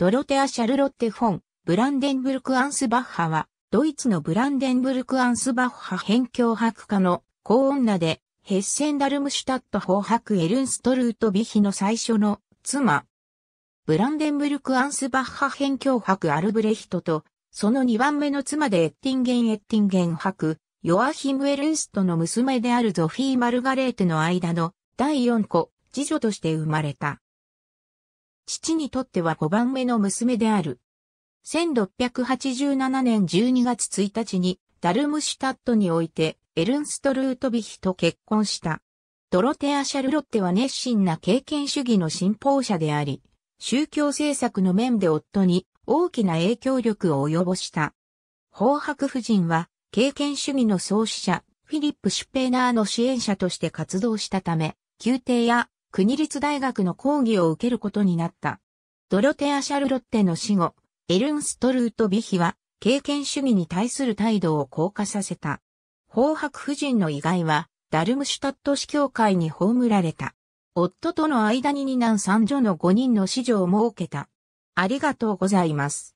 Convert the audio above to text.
ドロテア・シャルロッテ・フォン、ブランデンブルク・アンスバッハは、ドイツのブランデンブルク・アンスバッハ辺境博家の高女で、ヘッセンダルムシュタット法博エルンストルート・ビヒの最初の妻。ブランデンブルク・アンスバッハ辺境博アルブレヒトと、その2番目の妻でエッティンゲン・エッティンゲン博、ヨアヒム・エルンストの娘であるゾフィー・マルガレーテの間の第4個、次女として生まれた。父にとっては5番目の娘である。1687年12月1日にダルムシュタットにおいてエルンスト・ルートビヒと結婚した。ドロテア・シャルロッテは熱心な経験主義の信奉者であり、宗教政策の面で夫に大きな影響力を及ぼした。法白夫人は経験主義の創始者、フィリップ・シュペーナーの支援者として活動したため、宮廷や国立大学の講義を受けることになった。ドロテア・シャルロッテの死後、エルンストルート・ビヒは、経験主義に対する態度を硬化させた。法白夫人の遺骸は、ダルムシュタット市教会に葬られた。夫との間に二男三女の五人の子女を設けた。ありがとうございます。